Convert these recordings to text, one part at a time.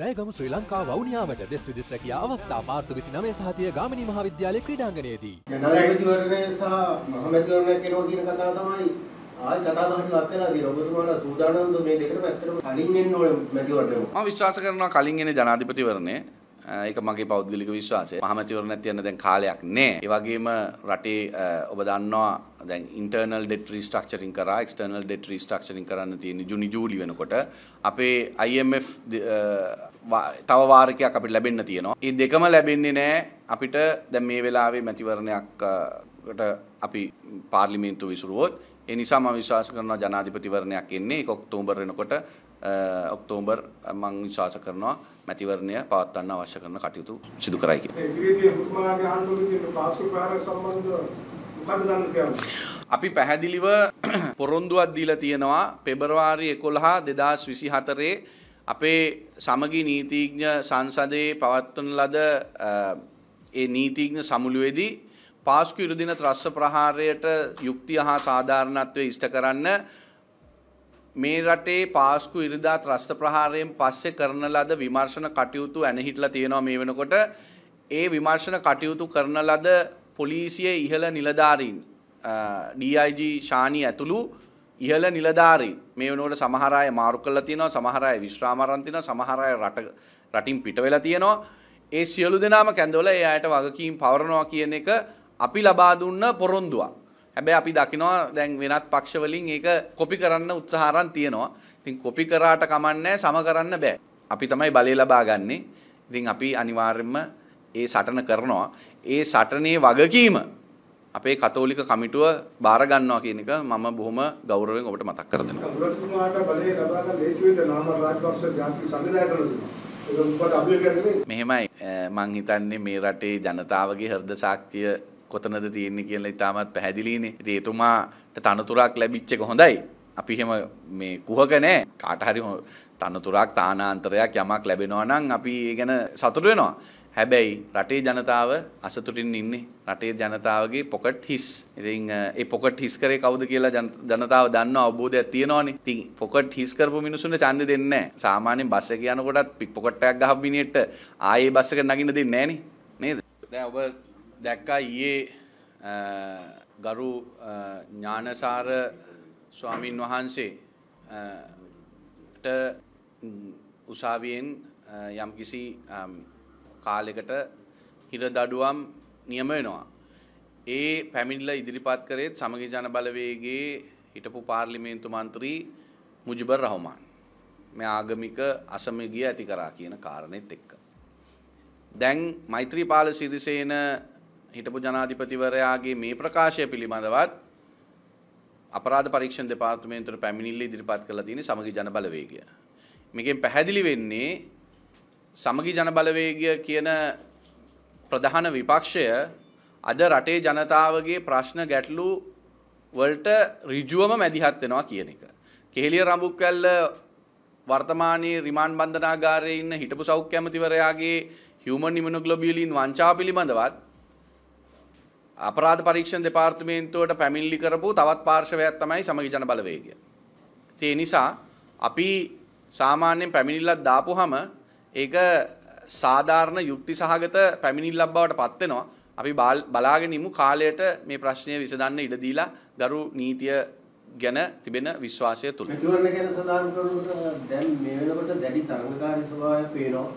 ජයගම ශ්‍රී ලංකා වවුනියාවට දෙස් විදිස් රැකිය අවස්ථා මාර්තු විසි නමේ සහතිය ගාමිණී මහාවිද්‍යාලය ක්‍රීඩාංගණයේදී. ජනාධිපතිවරණය සහ මහමැතිවරණය කෙරෝ කියන කතාව තමයි ආයි කතා බහට ලක් වෙලා තියෙනවා. ඔබතුමාලා සූදානම්ද මේ දෙකම ඇත්තටම කලින් එන්න ඕනේ මැතිවරණයම. මම විශ්වාස කරනවා කලින් එන ජනාධිපතිවරණය ඒක මගේ පෞද්ගලික විශ්වාසය. මහමැතිවරණයක් තියන්න දැන් කාලයක් නෑ. ඒ වගේම රටේ ඔබ දන්නවා දැන් ඉන්ටර්නල් ඩෙට් රීස්ට්‍රක්චරින් කරා එක්ස්ටර්නල් ඩෙට් රීස්ට්‍රක්චරින් කරන්න තියෙන ජුනි ජූලි වෙනකොට අපේ IMF තව වාරකයක් අපිට ලැබෙන්න තියෙනවා. ඒ දෙකම ලැබෙන්නේ නෑ අපිට දැන් මේ වෙලාවේ මැතිවරණයක්කට අපි පාර්ලිමේන්තුව විසුරුවොත් ඒ නිසා මම විශ්වාස කරනවා ජනාධිපතිවරණයක් එන්නේ 1 ඔක්තෝබර් වෙනකොට ඔක්තෝබර් මං විශ්වාස කරනවා මැතිවරණය පවත්වන්න අවශ්‍ය කරන කටයුතු සිදු කරයි අපි පැහැදිලිව පොරොන්දුවක් දීලා තියෙනවා පෙබරවාරි 11 2024 අපේ සමගි නීතිඥ සංසදයේ පවත්වන ලද ඒ නීතිඥ සමුළුවේදී පාස්කු ඉරුදින ත්‍රස්ව ප්‍රහාරයට යුක්තිය හා සාධාරණත්වය ඉෂ්ට කරන්න මේ රටේ පාස්කු ඉරිදා ත්‍රස්ත ප්‍රහාරයෙන් පස්සේ කරන ලද විමර්ශන කටයුතු ඇනහිටලා තියෙනවා මේ වෙනකොට ඒ විමර්ශන කටයුතු කරන ලද පොලිසිය ඉහළ නිලධාරීන් DIG ශානී ඇතුළු ඉහළ නිලධාරීන් මේ වෙනකොට සමහර අය මාරු කරලා තියෙනවා සමහර අය විශ්‍රාම අරන් තිනවා සමහර අය රට රටින් පිට වෙලා තියෙනවා ඒ සියලු දෙනාම කැඳවල ඒ අයට වගකීම් පවරනවා කියන එක අපි ලබා දුන්න පොරොන්දුවක් හැබැයි අපි දකිනවා දැන් වෙනත් පක්ෂවලින් ඒක කොපි කරන්න උත්සාහරන් තියෙනවා. ඉතින් කොපි කරාට කමන්නේ සම කරන්න බෑ. අපි තමයි බලය ලබා ගන්නෙ. ඉතින් අපි අනිවාර්යයෙන්ම ඒ සටන කරනවා. ඒ සටනේ වගකීම අපේ කතෝලික කමිටුව බාර ගන්නවා කියන එක මම බොහොම ගෞරවයෙන් ඔබට මතක් කර දෙනවා. මෙහෙමයි මං හිතන්නේ මේ රටේ ජනතාවගේ හෘද සාක්ෂිය කොතනද තියෙන්නේ කියලා ඉතාමත් පැහැදිලිනේ. ඉතින් එතුමාට තනතුරක් ලැබිච්ච එක හොඳයි. අපි එහෙම මේ කුහක නෑ. කාට හරි තනතුරක් තානාන්තරයක් යමක් ලැබෙනවා නම් අපි ගැන සතුටු වෙනවා. හැබැයි රටේ ජනතාව අසතුටින් ඉන්නේ රටේ ජනතාවගේ පොකට් හිස්. ඉතින් ඒ පොකට් හිස් කරේ කවුද කියලා ජනතාව දන්න අවබෝධයක් තියෙනවනේ. ඉතින් පොකට් හිස් කරපු මිනිසුන්ට ඡන්දෙ දෙන්නේ නැහැ. සාමාන්‍යයෙන් බස් එකේ යනකොටත් පික් පොකට් එකක් ගහපු මිනිහෙට ආයේ බස් එක නගින්න දෙන්නේ නැහැ නේද? දැන් ඔබ දැක්කා ඊයේ ගරු ඥානසාර ස්වාමින් වහන්සේට උසාවියෙන් යම්කිසි කාලෙකට හිරදඩුවම් නියම වෙනවා. ඒ පැමිණිලා ඉදිරිපත් කරේත් සමගි ජන බලවේගයේ හිටපු පාර්ලිමේන්තු මන්ත්‍රී මුජිබර් රහමාන්. මේ ආගමික අසමගිය ඇති කරා කියන කාරණෙත් එක්ක. දැන් මෛත්‍රීපාල සිරිසේන හිටපු ජනාධිපතිවරයාගේ මේ ප්‍රකාශය පිළිබඳවත් අපරාධ පරීක්ෂණ දෙපාර්තමේන්තුවට පැමිණිල්ල ඉදිරිපත් කළා තියෙන සමගි ජන බලවේගය. මේකෙන් පැහැදිලි වෙන්නේ සමගි ජන බලවේගය කියන ප්‍රධාන විපක්ෂය අද රටේ ජනතාවගේ ප්‍රශ්න ගැටලු වලට ඍජුවම මැදිහත් වෙනවා කියන එක. කෙහෙලිය රඹුක්වැල්ල වර්තමානයේ රිමාන්ඩ් බන්ධනාගාරයේ ඉන්න හිටපු සෞඛ්‍ය ඇමතිවරයාගේ හියුමන් ඉමුනොග්ලොබියුලින් වංචාව පිළිබඳවත් අපරාධ පරීක්ෂණ දෙපාර්තමේන්තුවට පැමිණිලි කරපු තවත් පාර්ශවයක් තමයි සමගි ජන බලවේගය. ඒ නිසා අපි සාමාන්‍යයෙන් පැමිණිල්ලක් දාපුවහම ඒක සාධාරණ යුක්ති සහගත පැමිණිල්ලක් බවට පත් වෙනවා. අපි බලාගෙන ඉමු කාලයට මේ ප්‍රශ්නය විසඳන්න ඉඩ දීලා ගරු නීතිය ගැන තිබෙන විශ්වාසය තුල. මෙතුවන්න ගැන සඳහන් කරනකොට දැන් මේ වෙනකොට දැඩි තරඟකාරී ස්වභාවයක් පේනවා.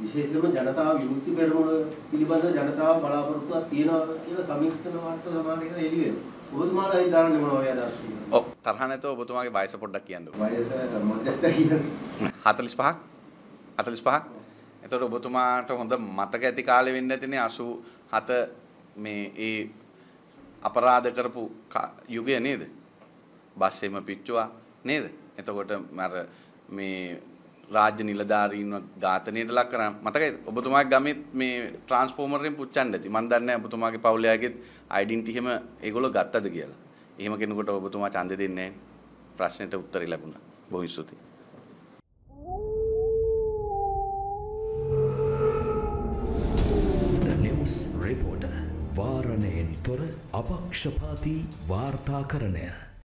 විශේෂයෙන්ම ජනතාව විමුක්ති පෙරමුණ පිළිබඳ ජනතාව බලාපොරොත්තුවක් තියෙනවා කියලා සමීක්ෂණ වාර්තා සමාජයක එළි වෙනවා. ඔබතුමාලා ඒ දාන්නේ මොනවද අදහස් තියෙන්නේ? ඔව් තරහ නැතුව ඔබතුමාගේ වයස පොඩ්ඩක් කියන්න. වයස මධ්‍යස්ථ කියන්නේ 45ක් 45ක්. එතකොට ඔබතුමාට හොඳ මතක ඇති කාලේ වෙන්න ඇතිනේ 87 මේ ඒ අපරාධ කරපු යුගය නේද? බස් එහෙම පිච්චුවා නේද? එතකොට අර මේ රාජ්‍ය නිලධාරීන්ව ඝාතනයට ලක් කරා මතකයිද ඔබතුමාගේ ගමේ මේ ට්‍රාන්ස්ෆෝමරයෙන් පුච්චන්න ඇති මම දන්නේ නැහැ ඔබතුමාගේ පවුලයාගේ ඩෙන්ටිටි එහෙම ඒගොල්ලෝ ගත්තද කියලා. එහෙම කෙනෙකුට ඔබතුමා ඡන්දෙ දෙන්නේ නැහැ. ප්‍රශ්නෙට උත්තරේ ලැබුණා. බොහොම ස්තුතියි. රිපෝටර් වාරණයෙන් තොර අපක්ෂපාතී වාර්තාකරණය